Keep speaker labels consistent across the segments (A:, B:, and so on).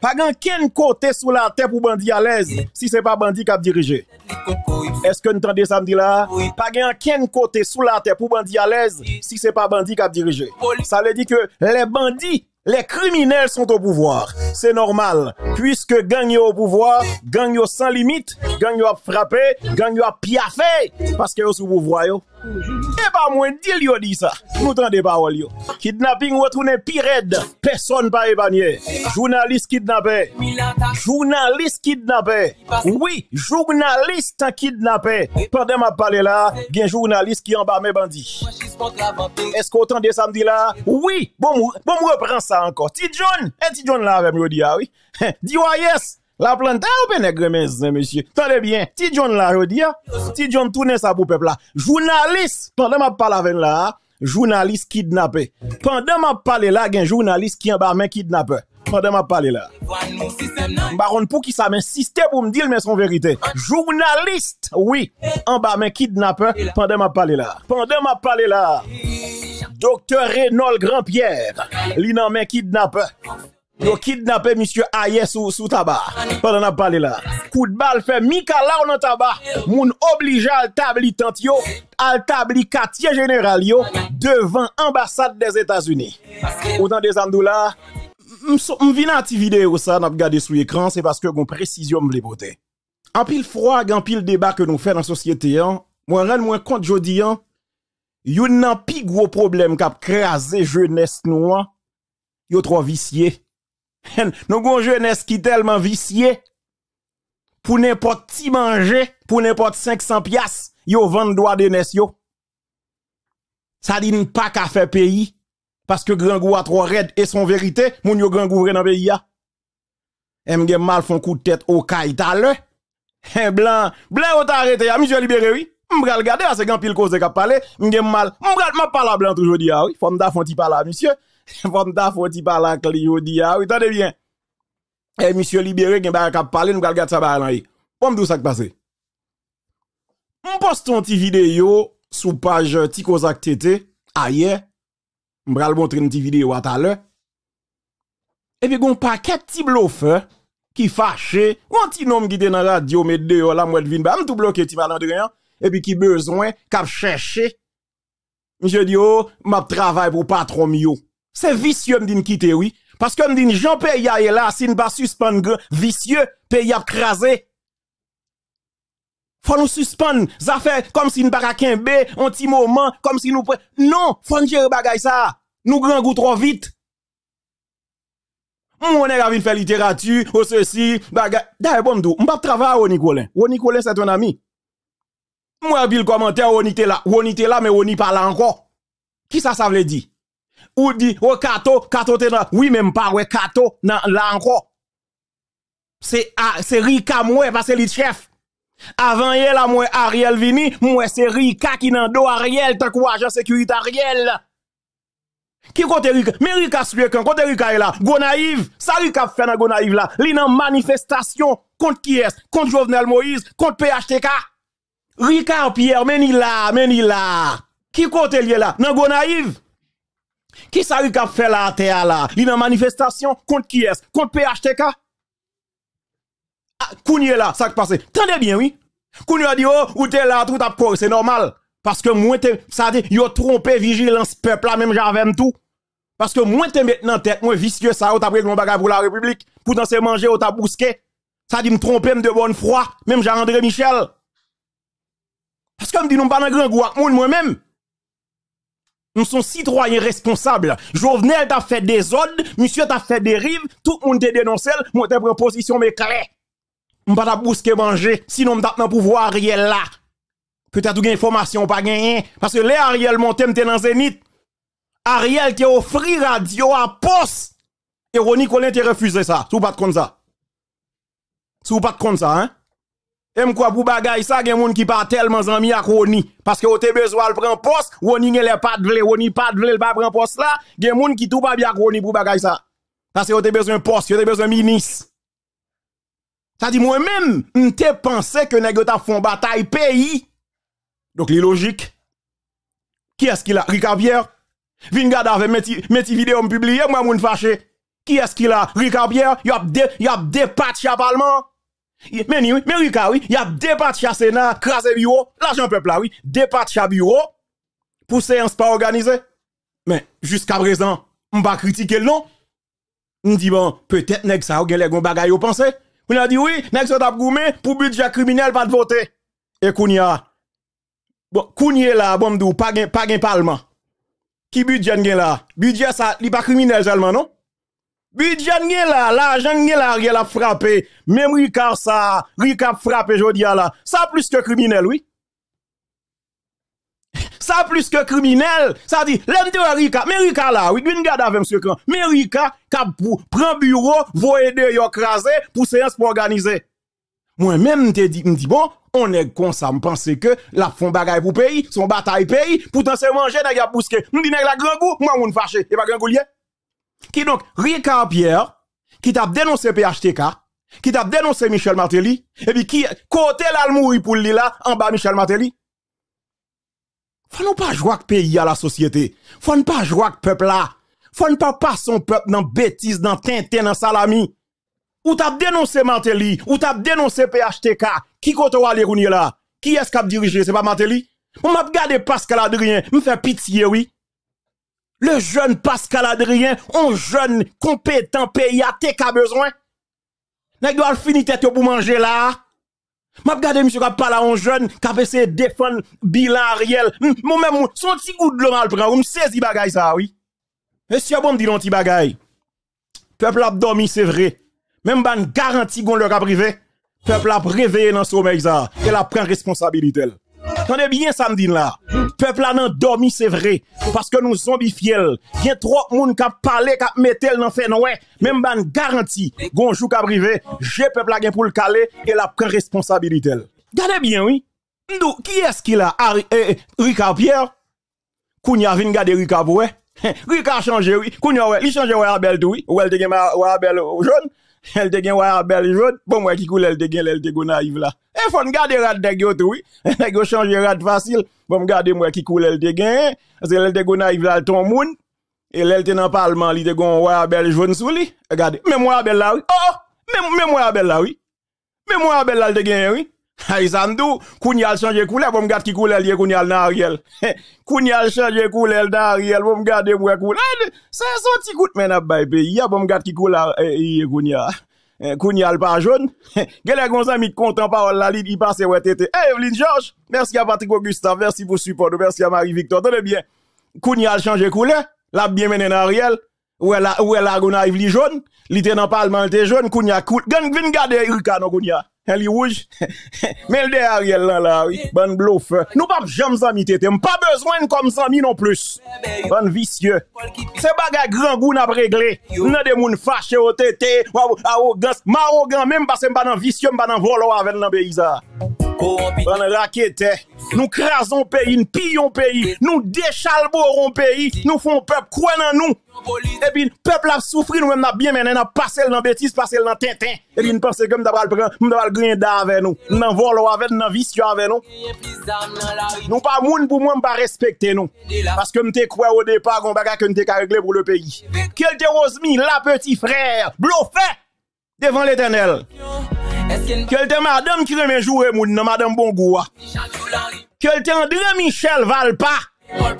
A: Pas grand côté sous la tête pour bandit à l'aise mm. si c'est pas bandit qui a dirigé. Est-ce que vous entendez samedi là Pas grand côté sous la tête pour bandit à l'aise si c'est pas bandit qui a dirigé. Ça veut dire que les bandits les criminels sont au pouvoir. C'est normal. Puisque gagne au pouvoir, gagne sans limite, gagne à frapper, gagne à piaffer, Parce que sont au pouvoir yo. Et eh pas ben, moins dil yo dit ça, nous t'en de pas yo. Kidnapping wotoune pire pire, Personne Personne pas banye. Journaliste kidnappé, Journaliste kidnappé. Oui, journaliste kidnappé. Pendant ma pale là Il y a un journaliste qui est en temps de samedi là, Oui, bon bon, reprends ça encore. Ti John, et eh, John là avec yo dit ah oui. moi yes, la plante ou mes messieurs. monsieur. Tenez bien, ti John je dis, ti John tourne sa pour peuple là. Journaliste, pendant ma parle avec là, journaliste kidnappé. Pendant ma parle là, un journaliste qui en bas main kidnappé. Pendant ma parle là. Baron pour qui ça système pour me dire mais son vérité. Journaliste, oui, en bas main kidnappé. pendant ma parle là. Pendant ma parle là. Docteur Grand Grandpierre, li nan main kidnappeur. Yo eh. kidnappé monsieur Aye sous tabac. Pendant n'a parlé là. Coup de balle fait Mikala on tabac. Moun obligé à tabli tante yo, à tabli quartier général yo devant ambassade des États-Unis. Autant des amdou là. M'vina à vidéo ça n'a regardé sur écran, c'est parce que gon précision m'vle dire. En pile froid, en pile débat que nous fait dans société hein. Moi rend compte compte jodi hein. Yon nan pi gros problème k'ap krasé jeunesse nous. Yo trois viciés. Nous avons une jeunesse qui est tellement viciée. Pour n'importe qui manger, pour n'importe 500 piastres, yo vendent droit de nes Ça dit pas qu'à faire pays. Parce que grand goût a trop raide et son vérité, mon yo grand goût dans pays ya. M'gen mal font coup de tête au caille eh, Blanc, blanc, on t'a monsieur libéré, oui. M'bral garder, ah, c'est grand pile cause de parlé M'gen mal, m'bral, pas parle blanc toujours dit, ah oui, m'da d'affanti la à monsieur. Fom ta foti pala kli yo di ya. Ah, oui, tande bien. Eh, monsieur Libéré qui gen ba kap pale, nou kal gat sa ba lan yi. Pom dou passé. pase. poste ton ti video sou page euh, Tiko Zak Tete, aye. M'bral montre une ti video à l'heure. Et puis, gon paquet ti bluffeur hein, qui fâché, un petit nom qui était dans la radio, mais dehors, là, moi, vin, bam, tout bloqué, ti malandrin, et puis qui besoin, qu'à chercher. Monsieur dis oh, m'a travail pour patron mio. C'est vicieux me quitter oui parce que me dit Jean pays là si ne pas suspendre vicieux pays a crasé. Faut nous suspendre affaires comme si nous pas b, un petit moment comme si nous non, faut gérer bagay ça. Nous grand goût trop vite. Mon nèg a faire littérature, ou oh, ceci, bagay. D'ailleurs, bon, m'dou, m'pap travail au Nicolas, Au c'est ton ami. Moi, le commentaire, on était là, on était là, mais on n'y parle encore. Qui ça, ça veut dire? Ou dit, oh, Kato, Kato t'es là. oui, même pas, ouais, Kato, nan, là encore. C'est, ah, c'est Rika, moi, parce que le chef. Avant yel la moi Ariel vini, moi c'est Rika qui nan do Ariel tant que agent sécurité Ariel. Qui côté Rika? Mais Rika quand côté Rika est là, Gonaïve, ça Rika fait go Gonaïve là, li nan manifestation contre qui est? Contre Jovenel Moïse, contre PHTK. Rika Pierre, meni là, meni là. Qui côté est là? Nan Gonaïve. Qui ça a fait la à terre là? Il a une manifestation contre qui ah, est? Contre PHTK? Ah, Kounye là, ça qui passe. Tendez bien, oui. Kounye a dit, oh, ou t'es là, tout à c'est normal. Parce que moi, ça dit, yo trompé vigilance peuple là, même j'avais tout. Parce que moi, t'es maintenant tête, moi, vicieux ça, ou t'as pris mon bagage pour la République. Pourtant, c'est manger, ou t'as bousqué. Ça dit, me tromper de bonne froid, même j'ai andré Michel. Parce que me dit, non, pas dans grand goût, moi-même. Nous sommes citoyens responsables. Jovenel t'a fait des ordres, monsieur t'a fait des rives, tout le monde t'a dénoncé, moi t'ai pris position, mais clair. va pas bousquer manger, sinon m't'a dans pouvoir Ariel là. Peut-être ou information pas gagné, parce que là Ariel thème, m'était dans Zénith. Ariel t'a offert radio à poste. Et Ronnie Colin t'a refusé ça, sous pas de compte ça. Sous pas de compte ça, hein. Et m'kwa pour bagay ça gen moun qui pa tellement zami ak Roni parce que ou te besoin le prend poste, Roni gen les pas de vle, ni pas de vle, pas prend poste là, gen moun qui tout pas bien Roni pour bagay ça. Parce que ou te besoin poste, ou te besoin ministre. Ça dit moi-même, m'te pense que nèg ta font bataille pays. Donc logique Qui est-ce qu'il a Pierre Vingard avait meti meti vidéo publié moi moun fâché. Qui est-ce qu'il a Pierre y a de y a dépatché mais oui, Amerika, oui, il y a deux parties à Sénat, craser bureau, l'argent peuple là, oui, deux parties à bureau, pour séance pas organisée. Mais jusqu'à présent, on va critiquer le nom. On dit bon, peut-être nèg ça a les gon bagay On a dit oui, nèg ça t'a goumé pour budget criminel pas de voter. Et Kounia, Bon, a là, bon pas pas un parlement. Qui budget gen là? Budget ça, il pas criminel seulement non? Budget n'y là, l'argent n'y là, rien a frappé. Même Ricard ça, Ricard frappé, je dis là. Ça plus que criminel, oui. Ça plus que criminel. Ça dit, l'homme de Ricard, mais Ricard là, oui, une garde avec monsieur Kran. Mais Ricard, cap prend bureau, voye de yon krasé, pour séance pour organiser. Moi-même, te dit, dit, bon, on est con ça, me pense que la fond bagaille pour pays, son bataille pays, pourtant c'est manger, n'a pas bousqué. Me dit, la grand goût, moi, on fâché, et pas grand goût lié. Qui donc, Ricard Pierre, qui t'a dénoncé PHTK, qui t'a dénoncé Michel Martelly, et puis qui, côté l'almouri pour lui là, en bas Michel Martelly. Faut non pas jouer avec pays à la société. Faut ne pas jouer avec peuple là. Faut ne pas passer son peuple dans bêtise, dans tintin, dans salami. Ou t'as dénoncé Martelly, ou t'as dénoncé PHTK, qui côté ou là? Qui est-ce qui a dirigé? C'est pas Martelly? On m'a regardé Pascal Adrien, me fait pitié, oui. Le jeune Pascal Adrien, un jeune compétent pays à tes cas besoin. Il doit fini tête pour manger là. M'a regardé monsieur qui un jeune qui a fait de défendre Bilan Ariel. Hum, Moi même son petit goût de l'homme prend, Ou me bagay ça oui. Monsieur bon me dit non petit bagay. Peuple a dormi c'est vrai. Même ban garantie gon leur privé. Peuple a réveillé dans sommeil ça. Il a pris responsabilité. Tenez bien samedi là. Peuple là dormi c'est vrai parce que nous zombifiel. Il y a trop de monde qui parlé qui mettel dans fait ouais. Même ban garantie. Gonjou qui privé, j'ai peuple là pour le caler et la prend responsabilité. Gardez bien oui. Ndou, qui est-ce qui a, eh, eh, Ricard Pierre Kounia vin gade Ricard ouais. Ricard changé oui. Kounia ouais, il changé ouais Abel oui. Ou elle te gagne Abel jaune elle te gagne wa belle jaune bon moi qui coule elle te gagne elle te naïve là et faut garder rad de oui elle yo changer rad facile bon garder moi qui coule elle te gen parce que elle e, te naïve là ton moun et elle te dans parlement elle te gon wa belle jaune sur li regardez même moi belle là oui oh même moi belle là oui même moi belle là te gen oui Aïsandou, Kounyal change couleur, bon garde qui couleur lié Kounyal dans Ariel. Kounyal change couleur dans Ariel, bon garde moi couleur. C'est son petit coup de main à Il pays, ya bon garde qui couleur lié e, e, e, Kounyal. Kounyal pas jaune. Gele gonza compte content parole la li, il passe ouais tété. Hey Evelyn George, merci à Patrick Augustin, merci pour support, merci à Marie-Victor. Tenez bien. Kounyal change couleur, la bien mené dans Ariel. Ou elle a, ou elle a, arrive li jaune, li te dans parlement, te jaune, Kounya coule. Gan, vin garde Irka dans Kounyal. Elle est rouge. Mais le Ariel là, là, oui. Bonne bluffe, Nous pas jamais amis tété. Pas besoin comme amis non plus. Ben, Bonne vicieux. C'est baga grand goût n'a réglé. N'a des moun fâché au tété. Arrogance. M'arrogant même parce que pas dans vicieux, pas dans volo avec dans pays ça. Bonne raquette. Nous crasons pays, nous pillons pays, nous déchalborons pays, nous font peuple croire en nous. Et puis, peuple a souffri, nous-mêmes, n'a bien mené, n'a passé dans bêtise, passé dans tintin. Et puis, nous pensons que nous devons prendre, nous devons grinder avec nous. Nous devons voler avec nous, nous vicieux avec nous. Nous pas moun pour moi, pas respecter nous. Parce que nous te croyons au départ, qu'on bagage que nous qu'à régler pour le pays. Quel te Rosemi, la petit frère, bluffé devant l'éternel. Quel te madame qui remet jouer moun, madame Bongoua. Quel te André Michel Valpa.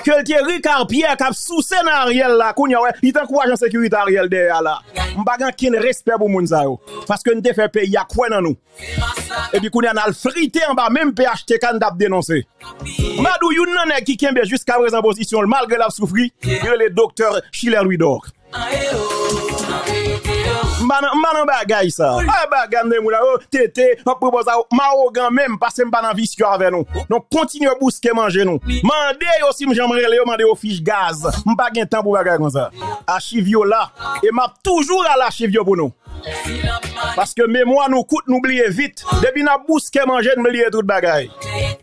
A: Kelke Ricard Pierre qui sous scénario là il en sécurité Ariel derrière là. a respect pour les parce que avons fait pays à quoi dans nous. Et puis a al frité en bas même PHTK nous dénoncer. Madou you qui kembe jusqu'à présent position malgré la souffri, le docteur Chiller Louis d'Or m'en bagay ça. Ah oui. bagaille, moula, oh, tété, on oh, propose à même, parce que m'en vicieux avec nous. Donc continuez à bousquer, manger nous. Mandez aussi, j'aimerais le mandé aux fiches gaz. M'en temps pour bagaille comme ça. Achivio là, et m'a toujours à l'achivio pour nous. Parce que mémoire nous coûte, nous vite. Depuis que nous manger, nous oublions tout bagaille.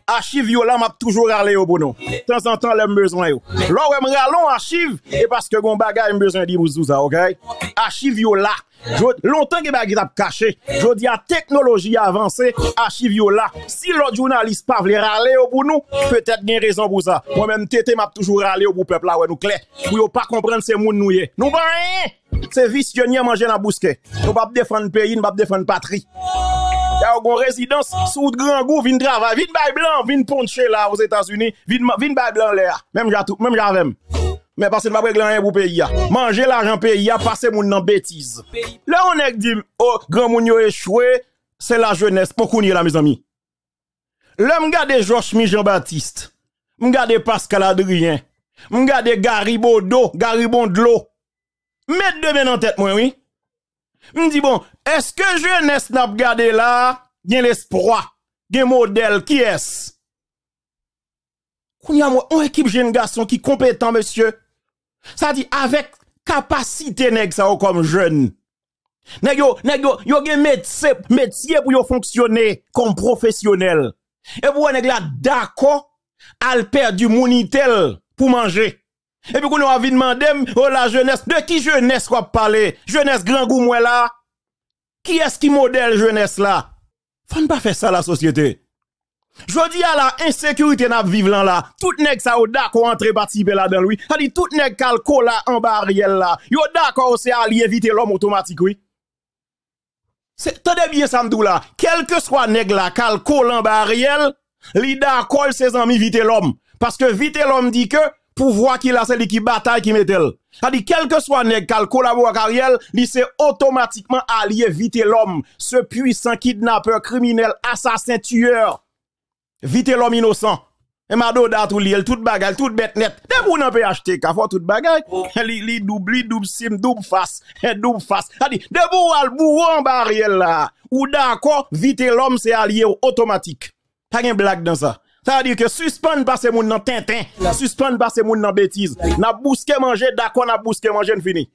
A: Archive là, m'a toujours allé au bon. temps en temps, nous besoin. Lorsque nous avons un archive, c'est parce que nous avons besoin de dire ça, ok? Archive Longtemps que bagay t'a caché. y a technologie avancée, archive là. Si l'autre journaliste pas voulait râler pour nous, peut-être qu'il y a raison pour ça. Moi-même, tété m'a toujours râlé pour peuple là, ouais, nous clair. Pour pas comprendre ces moun nous sommes. Nous pas rien! C'est visionnaire manger dans bousquet. Nous pas défendre pays, nous pas défendre patrie. Ya a une résidence sous grand goût, vin travail, vin bay blanc, vin ponche là aux États-Unis, vin, vin bay blanc là. Même j'avais mais parce que pas régler rien pour pays manger l'argent pays passer moun bêtise là on est dit oh grand moun yo échoué c'est la jeunesse Pourquoi on y là mes amis là garde Georges Mi Jean-Baptiste M'garde Pascal Adrien m'garde Garibodo Garibondlo mettre demain en tête moi oui dis, bon est-ce que jeunesse n'a pas gardé là a l'espoir un modèle qui est-ce On y a une équipe jeune garçon qui compétent monsieur ça dit, avec capacité nèg ça comme jeune. Nèg yo, nèg yo, gen métier, pour fonctionner comme professionnel. Et vous, nèg là d'accord, al du monitel pour manger. Et puis vous a envie de oh la jeunesse, de qui jeunesse va parler? Jeunesse grand goumoué là? Qui est-ce qui modèle jeunesse là? Faut ne pas faire ça la société dis à la insécurité n'a vivre là tout nèg ça d'accord entre participer là dans lui. Ça dit tout nèg calco là en barriel là. Yo d'accord c'est allié éviter l'homme automatique oui. C'est bien ça là. Quel que soit nèg là calco en barriel, li d'accord ses amis vite l'homme parce que vite l'homme dit que pouvoir qu'il a lui qui bataille qui mettel. Ça dit quel que soit nèg cal collabore Ariel, il c'est automatiquement allié vite l'homme, ce puissant kidnappeur, criminel, assassin, tueur Vite l'homme innocent. Et Madoda tout liel, tout bagay, tout bête net. Debou nan a PHTK, acheter tout bagay. Oh. Li, li double, li double sim, double face, double face. Adi, dit debout a le en là, ou d'accord, vite l'homme c'est allié automatique. Pas de blague dans ça. C'est-à-dire que suspend pas ces moun nan tintin, Suspend pas ces moun nan bêtise. N'a bousqué manger, d'accord, n'a bousqué manger, fini.